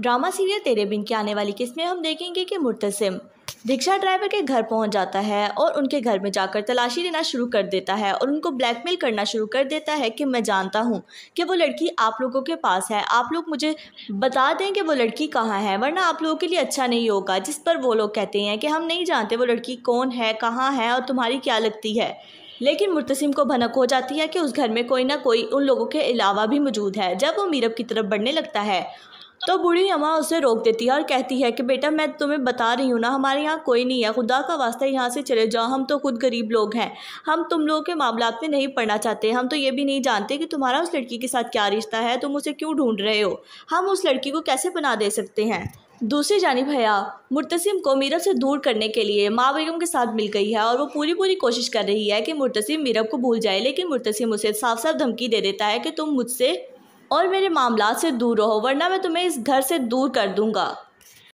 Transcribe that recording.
drama serial तेरे बिन की आने वाली किस्में हम देखेंगे कि मुर्तसिम रिक्शा ड्राइवर के घर पहुंच जाता है और उनके घर में जाकर तलाशी लेना शुरू कर देता है और उनको ब्लैकमेल करना शुरू कर देता है कि मैं जानता हूं कि वो लड़की आप लोगों के पास है आप लोग मुझे बता दें कि वो लड़की कहाँ है वरना आप लोगों के लिए अच्छा नहीं होगा जिस पर वो लोग कहते हैं कि हम नहीं जानते वो लड़की कौन है कहाँ है और तुम्हारी क्या लगती है लेकिन मुतसिम को भनक हो जाती है कि उस घर में कोई ना कोई उन लोगों के अलावा भी मौजूद है जब वो मीरब की तरफ बढ़ने लगता है तो बूढ़ी अम्मा उसे रोक देती है और कहती है कि बेटा मैं तुम्हें बता रही हूँ ना हमारे यहाँ कोई नहीं है खुदा का वास्ता यहाँ से चले जाओ हम तो खुद गरीब लोग हैं हम तुम लोगों के मामला में नहीं पढ़ना चाहते हम तो ये भी नहीं जानते कि तुम्हारा उस लड़की के साथ क्या रिश्ता है तुम उसे क्यों ढूंढ रहे हो हम उस लड़की को कैसे बना दे सकते हैं दूसरी जानब भया मुर्तसिम को मीरब से दूर करने के लिए माँ बेगम के साथ मिल गई है और वो पूरी पूरी कोशिश कर रही है कि मुर्तसिम मीरब को भूल जाए लेकिन मुर्तसिम उसे साफ साफ धमकी दे देता है कि तुम मुझसे और मेरे मामला से दूर रहो वरना मैं तुम्हें इस घर से दूर कर दूँगा